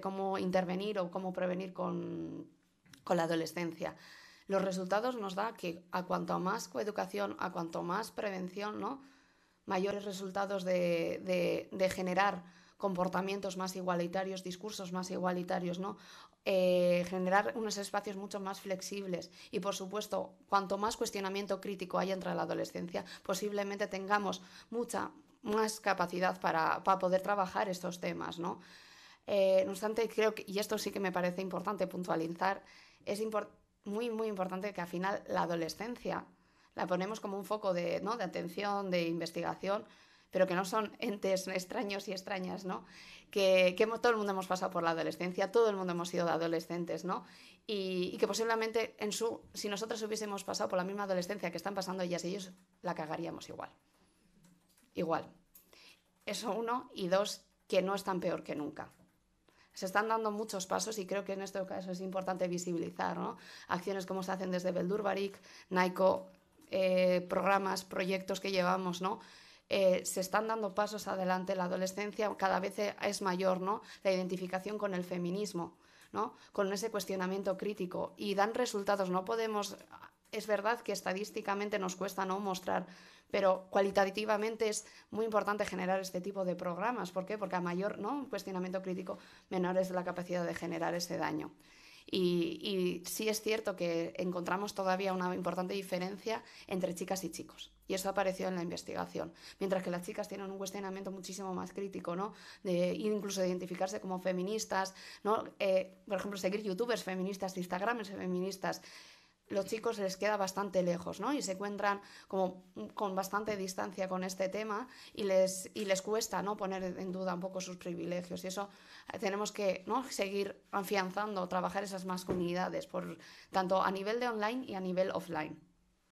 cómo intervenir o cómo prevenir con, con la adolescencia. Los resultados nos da que a cuanto más coeducación, a cuanto más prevención, ¿no? mayores resultados de, de, generar comportamientos más igualitarios, discursos más igualitarios, ¿no? Eh, generar unos espacios mucho más flexibles. Y por supuesto, cuanto más cuestionamiento crítico haya entre la adolescencia, posiblemente tengamos mucha más capacidad para, para poder trabajar estos temas, ¿no? Eh, no obstante, creo que, y esto sí que me parece importante puntualizar, es muy, muy importante que al final la adolescencia la ponemos como un foco de, ¿no? de atención, de investigación, pero que no son entes extraños y extrañas, ¿no? Que, todo el mundo hemos pasado por la adolescencia, todo el mundo hemos sido adolescentes, ¿no? Y, que posiblemente en su, si nosotros hubiésemos pasado por la misma adolescencia que están pasando ellas y ellos, la cagaríamos igual. Igual. Eso uno. Y dos, que no están peor que nunca se están dando muchos pasos y creo que en este caso es importante visibilizar acciones como se hacen desde Beldurbarik, Naico, eh, programas, proyectos que llevamos, ¿no? Eh, se están dando pasos adelante. La adolescencia cada vez e, es mayor, ¿no? La identificación con el feminismo, ¿no? Con ese cuestionamiento crítico y dan resultados. No podemos es verdad que estadísticamente nos cuesta no mostrar, pero cualitativamente es muy importante generar este tipo de programas. ¿Por qué? Porque a mayor ¿no? cuestionamiento crítico, menor es la capacidad de generar ese daño. Y, sí es cierto que encontramos todavía una importante diferencia entre chicas y chicos. Y eso apareció en la investigación. Mientras que las chicas tienen un cuestionamiento muchísimo más crítico, ¿no? De, incluso identificarse como feministas, ¿no? Eh, por ejemplo, seguir youtubers feministas, instagramers feministas, los chicos les queda bastante lejos, ¿no? Y se encuentran como con bastante distancia con este tema y les, y les cuesta, ¿no? Poner en duda un poco sus privilegios. Y eso eh, tenemos que, ¿no? Seguir afianzando, trabajar esas masculinidades, por, tanto a nivel de online y a nivel offline.